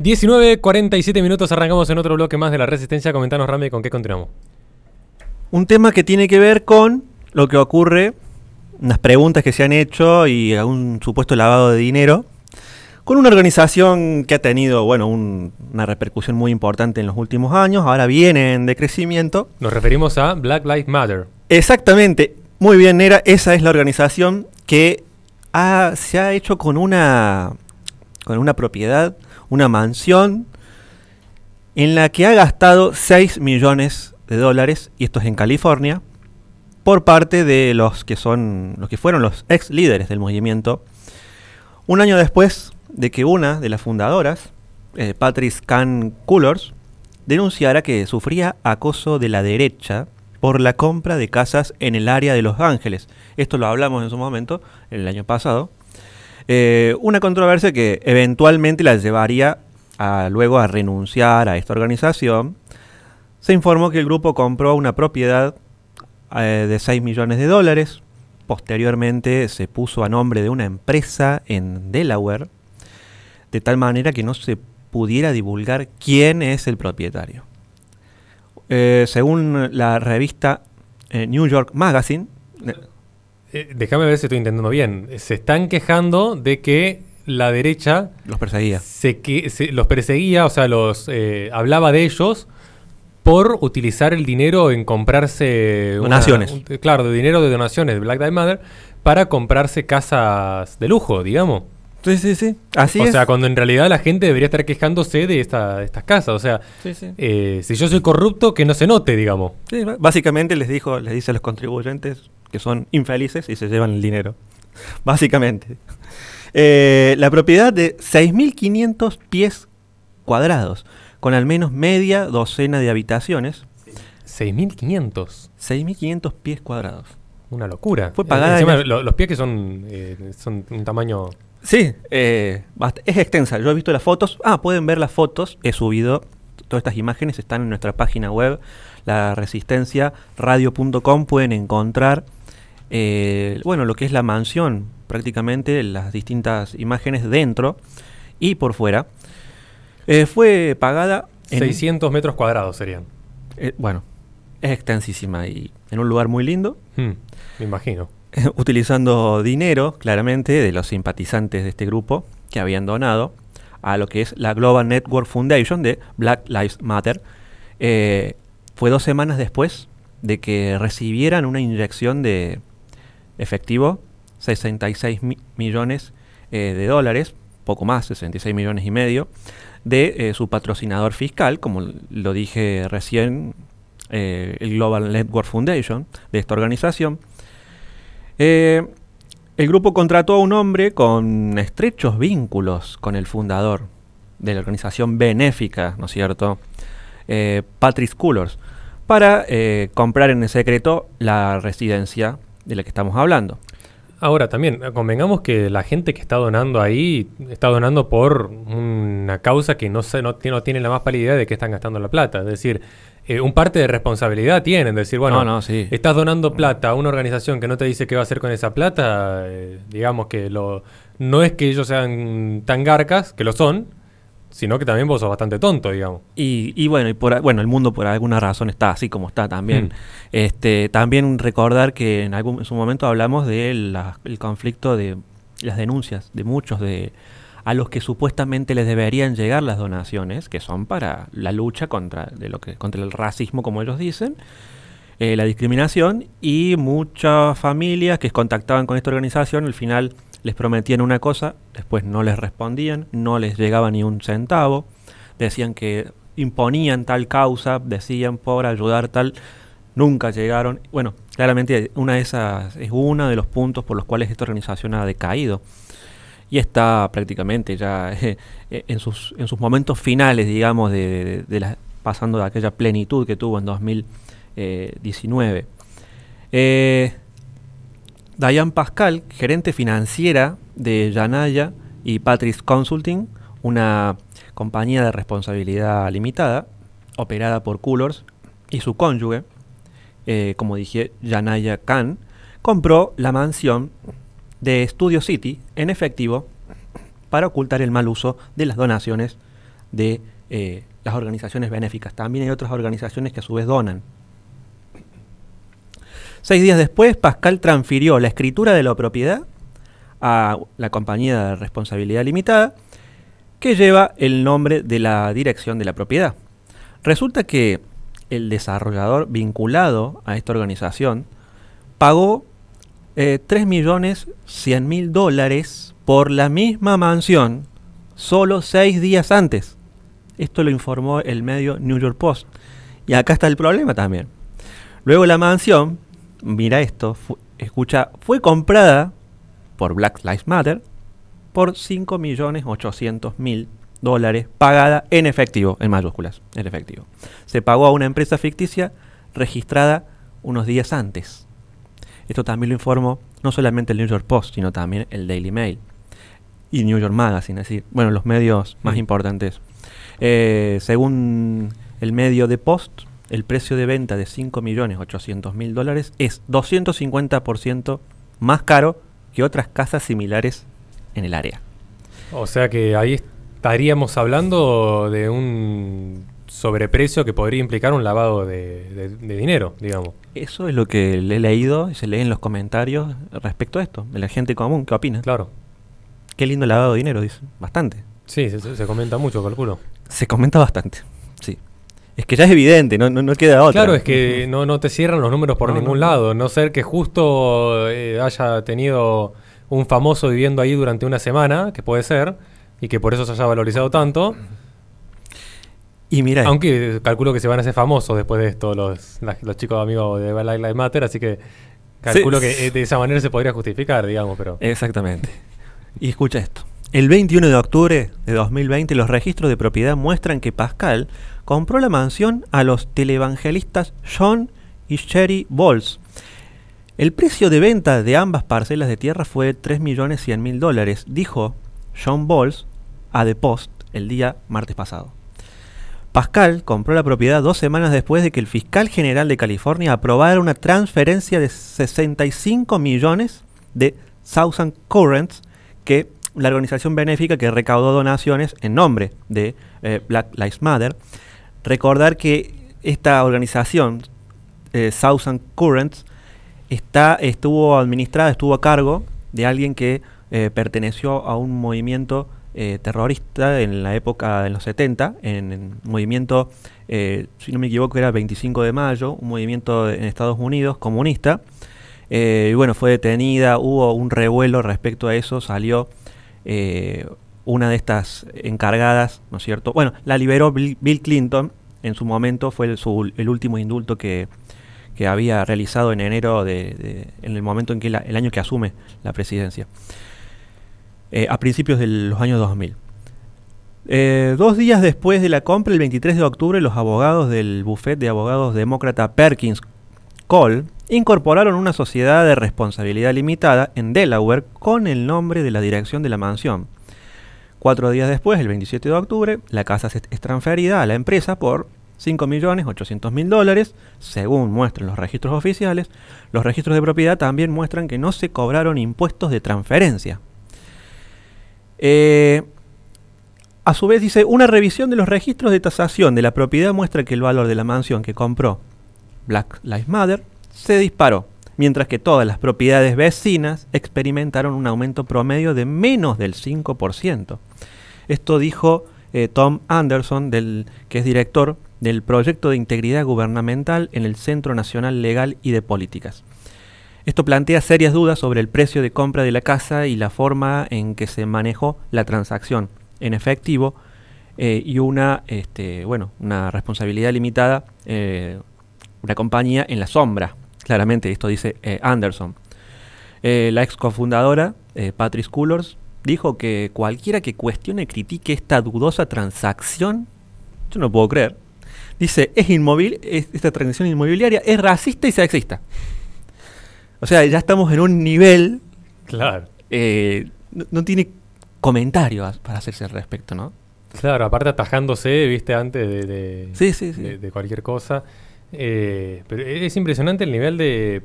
19.47 minutos, arrancamos en otro bloque más de la Resistencia. Comentanos, Rami, con qué continuamos. Un tema que tiene que ver con lo que ocurre, unas preguntas que se han hecho y algún supuesto lavado de dinero, con una organización que ha tenido, bueno, una repercusión muy importante en los últimos años, ahora viene de crecimiento. Nos referimos a Black Lives Matter. Exactamente, muy bien, Nera, esa es la organización que se ha hecho con una, con una propiedad una mansión en la que ha gastado 6 millones de dólares, y esto es en California, por parte de los que son los que fueron los ex líderes del movimiento. Un año después de que una de las fundadoras, eh, Patrice Kahn Cullors, denunciara que sufría acoso de la derecha por la compra de casas en el área de Los Ángeles. Esto lo hablamos en su momento, el año pasado. Eh, una controversia que eventualmente la llevaría a, luego a renunciar a esta organización. Se informó que el grupo compró una propiedad eh, de 6 millones de dólares. Posteriormente se puso a nombre de una empresa en Delaware, de tal manera que no se pudiera divulgar quién es el propietario. Eh, según la revista New York Magazine, eh, déjame ver si estoy entendiendo bien. Se están quejando de que la derecha... Los perseguía. Se, que, los perseguía, o sea, los eh, hablaba de ellos por utilizar el dinero en comprarse... Donaciones. claro, de dinero de donaciones de Black Lives Matter para comprarse casas de lujo, digamos. Sí, sí, sí. Así o sea, cuando en realidad la gente debería estar quejándose de esta, estas casas. O sea, eh, si yo soy corrupto, que no se note, digamos. Sí, básicamente les dijo, les dice a los contribuyentes, que son infelices y se llevan el dinero, básicamente. Eh, la propiedad de 6.500 pies cuadrados, con al menos media docena de habitaciones. 6.500. 6.500 pies cuadrados. Una locura. Fue pagada. Eh, los pies que son, eh, son un tamaño. Sí, es extensa. Yo he visto las fotos. Ah, pueden ver las fotos. He subido todas estas imágenes están en nuestra página web, la resistencia radio.com Pueden encontrar eh, bueno, lo que es la mansión, prácticamente las distintas imágenes dentro y por fuera. Eh, fue pagada... 600 metros cuadrados serían. Eh, bueno, es extensísima y en un lugar muy lindo. Hmm, me imagino. Utilizando dinero, claramente, de los simpatizantes de este grupo que habían donado a lo que es la Global Network Foundation de Black Lives Matter. fue dos semanas después de que recibieran una inyección de efectivo, 66 millones eh, de dólares, poco más, 66 millones y medio, de eh, su patrocinador fiscal, como lo dije recién, eh, el Global Network Foundation, de esta organización. el grupo contrató a un hombre con estrechos vínculos con el fundador de la organización benéfica, ¿no es cierto? Patrick Cullors, para comprar en secreto la residencia de la que estamos hablando. Ahora también, convengamos que la gente que está donando ahí está donando por una causa que no, se, no, tiene la más palidez de que están gastando la plata. Es decir, eh, un parte de responsabilidad tienen. Decir, bueno, estás donando plata a una organización que no te dice qué va a hacer con esa plata, eh, digamos que lo, no es que ellos sean tan garcas, que lo son, sino que también vos sos bastante tonto, digamos. Y, y bueno, y por, bueno, el mundo por alguna razón está así como está también. Mm. Este, también recordar que en, algún, en su momento hablamos del el conflicto de las denuncias de muchos de a los que supuestamente les deberían llegar las donaciones, que son para la lucha contra, de lo que, contra el racismo, como ellos dicen, eh, la discriminación, y muchas familias que contactaban con esta organización, al final les prometían una cosa, después no les respondían, no les llegaba ni un centavo, decían que imponían tal causa, decían por ayudar tal, nunca llegaron. Bueno, claramente una de esas es uno de los puntos por los cuales esta organización ha decaído y está prácticamente ya eh, eh, en, sus, en sus momentos finales, digamos, de, la, pasando de aquella plenitud que tuvo en 2019. Eh, Diane Pascal, gerente financiera de Yanaya y Patrice Consulting, una compañía de responsabilidad limitada, operada por Coolors y su cónyuge, eh, como dije, Yanaya Khan, compró la mansión de Studio City en efectivo para ocultar el mal uso de las donaciones de eh, las organizaciones benéficas. También hay otras organizaciones que a su vez donan. Seis días después, Pascal transfirió la escritura de la propiedad a la compañía de responsabilidad limitada, que lleva el nombre de la dirección de la propiedad. Resulta que el desarrollador vinculado a esta organización pagó 3.100.000 eh, dólares por la misma mansión solo seis días antes. Esto lo informó el medio New York Post. Y acá está el problema también. Luego la mansión mira esto, escucha, fue comprada por Black Lives Matter por 5.800.000 dólares pagada en efectivo, en mayúsculas, en efectivo. Se pagó a una empresa ficticia registrada unos días antes. Esto también lo informó no solamente el New York Post, sino también el Daily Mail y New York Magazine, es decir, bueno, los medios más mm. importantes. Eh, según el medio de Post, el precio de venta de 5.800.000 dólares es 250% más caro que otras casas similares en el área. O sea que ahí estaríamos hablando de un sobreprecio que podría implicar un lavado de, dinero, digamos. Eso es lo que le he leído y se lee en los comentarios respecto a esto, de la gente común, ¿qué opina? Claro. Qué lindo lavado de dinero, dice. Bastante. Sí, se comenta mucho, calculo. Se comenta bastante. Es que ya es evidente, no, no, queda otra. Claro, es que no, no te cierran los números por ningún lado, no ser que justo eh, haya tenido un famoso viviendo ahí durante una semana, que puede ser, y que por eso se haya valorizado tanto. Y mira, aunque calculo que se van a hacer famosos después de esto los, los chicos amigos de Black Lives Matter, así que calculo que eh, de esa manera se podría justificar, digamos, pero. Exactamente. Y escucha esto. El 21 de octubre de 2020 los registros de propiedad muestran que Pascal compró la mansión a los televangelistas John y Sherry Bowles. El precio de venta de ambas parcelas de tierra fue 3.100.000 dólares, dijo John Bowles a The Post el día martes pasado. Pascal compró la propiedad dos semanas después de que el fiscal general de California aprobara una transferencia de 65 millones de Southern Currents que la organización benéfica que recaudó donaciones en nombre de eh, Black Lives Matter. Recordar que esta organización, eh, Southern Currents, está, estuvo administrada, estuvo a cargo de alguien que eh, perteneció a un movimiento terrorista en la época de los 70, en, movimiento, si no me equivoco, era 25 de mayo, un movimiento en Estados Unidos comunista. y bueno, fue detenida, hubo un revuelo respecto a eso, salió eh, una de estas encargadas, ¿no es cierto? Bueno, la liberó Bill, Clinton, en su momento fue el, último indulto que, había realizado en enero, de, en el momento en que el año que asume la presidencia, eh, a principios de los años 2000. Eh, dos días después de la compra, el 23 de octubre, los abogados del bufete de abogados demócrata Perkins Cole incorporaron una sociedad de responsabilidad limitada en Delaware con el nombre de la dirección de la mansión. Cuatro días después, el 27 de octubre, la casa es transferida a la empresa por 5.800.000 dólares, según muestran los registros oficiales. Los registros de propiedad también muestran que no se cobraron impuestos de transferencia. Eh, a su vez dice, una revisión de los registros de tasación de la propiedad muestra que el valor de la mansión que compró Black Lives Matter se disparó, mientras que todas las propiedades vecinas experimentaron un aumento promedio de menos del 5%. Esto dijo eh, Tom Anderson, que es director del proyecto de integridad gubernamental en el Centro Nacional Legal y de Políticas. Esto plantea serias dudas sobre el precio de compra de la casa y la forma en que se manejó la transacción en efectivo eh, y una, este, bueno, una responsabilidad limitada, eh, una compañía en la sombra Claramente, esto dice eh, Anderson. Eh, la ex cofundadora, eh, Patrice Cullors, dijo que cualquiera que cuestione y critique esta dudosa transacción, yo no puedo creer, dice, es inmóvil, es, esta transacción inmobiliaria es racista y sexista. O sea, ya estamos en un nivel... Claro. No, tiene comentario para hacerse al respecto, ¿no? Claro, aparte atajándose, viste, antes de cualquier cosa. Eh, pero e-, es impresionante el nivel de,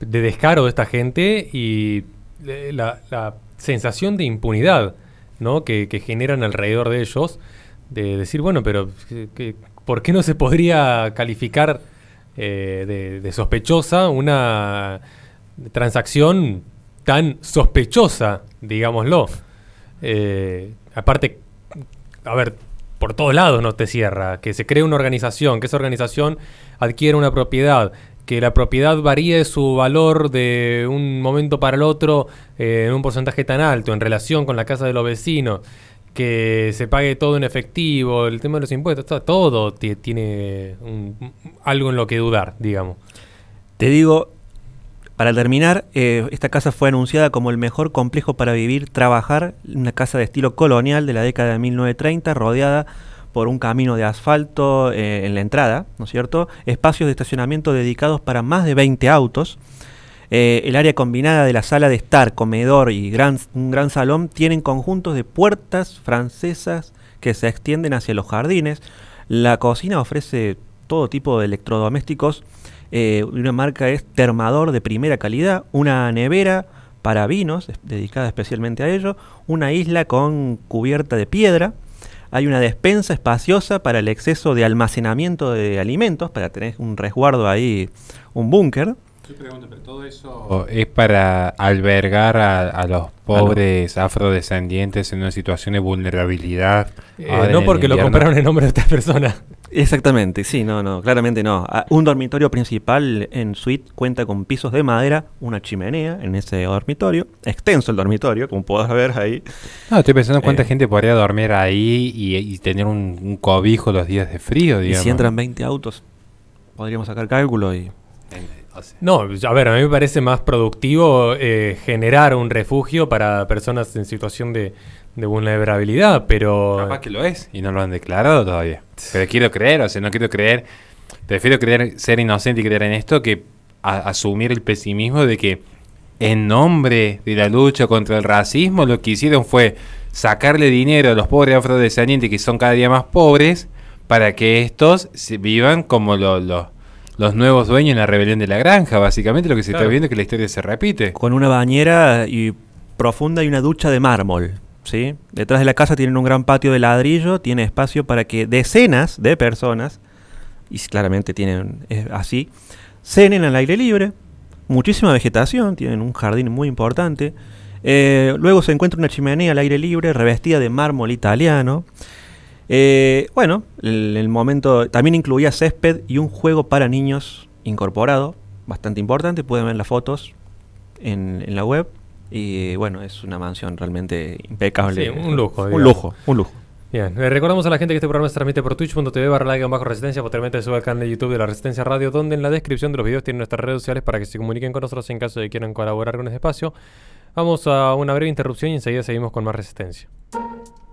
descaro de esta gente y eh, la, sensación de impunidad ¿no? Que, generan alrededor de ellos. De decir, bueno, pero eh, ¿por qué no se podría calificar de, sospechosa una transacción tan sospechosa, digámoslo? aparte, a ver, por todos lados no te cierra, que se cree una organización, que esa organización adquiere una propiedad, que la propiedad varíe su valor de un momento para el otro eh, en un porcentaje tan alto en relación con la casa de los vecinos, que se pague todo en efectivo, el tema de los impuestos, todo, tiene algo en lo que dudar, digamos. Te digo, para terminar, eh, esta casa fue anunciada como el mejor complejo para vivir, trabajar, una casa de estilo colonial de la década de 1930, rodeada por un camino de asfalto eh, en la entrada, ¿no es cierto? Espacios de estacionamiento dedicados para más de 20 autos. Eh, el área combinada de la sala de estar, comedor y un gran salón tienen conjuntos de puertas francesas que se extienden hacia los jardines. La cocina ofrece todo tipo de electrodomésticos eh, una marca es Termador de primera calidad, una nevera para vinos, dedicada especialmente a ello, una isla con cubierta de piedra, hay una despensa espaciosa para el exceso de almacenamiento de alimentos, para tener un resguardo ahí, un búnker, es para albergar a, los pobres afrodescendientes en una situación de vulnerabilidad. Eh, no porque lo compraron en nombre de otra persona. Exactamente, sí, no, no, claramente no. Ah, un dormitorio principal en suite cuenta con pisos de madera, una chimenea en ese dormitorio, extenso el dormitorio, como podés ver ahí. No, estoy pensando cuánta eh. gente podría dormir ahí y, tener un, cobijo los días de frío, digamos. Y si entran 20 autos, podríamos sacar cálculo y... No, pues, a ver, a mí me parece más productivo eh, generar un refugio para personas en situación de, vulnerabilidad, pero... Capaz que lo es y no lo han declarado todavía. Pero quiero creer, o sea, no quiero creer... Prefiero creer, ser inocente y creer en esto que asumir el pesimismo de que en nombre de la lucha contra el racismo lo que hicieron fue sacarle dinero a los pobres afrodescendientes que son cada día más pobres para que estos vivan como los los nuevos dueños en la rebelión de la granja, básicamente lo que se está viendo es que la historia se repite. Con una bañera y profunda y una ducha de mármol. ¿sí? Detrás de la casa tienen un gran patio de ladrillo, tiene espacio para que decenas de personas, y claramente tienen así, cenen al aire libre, muchísima vegetación, tienen un jardín muy importante. Eh, luego se encuentra una chimenea al aire libre revestida de mármol italiano. Eh, bueno, el, momento también incluía césped y un juego para niños incorporado, bastante importante, pueden ver las fotos en, la web. Y bueno, es una mansión realmente impecable. un lujo. Un lujo, un lujo. Bien, recordamos a la gente que este programa se transmite por twitch.tv barra like bajo resistencia, posteriormente sube al canal de YouTube de la Resistencia Radio, donde en la descripción de los videos tienen nuestras redes sociales para que se comuniquen con nosotros en caso de que quieran colaborar con este espacio. Vamos a una breve interrupción y enseguida seguimos con más resistencia.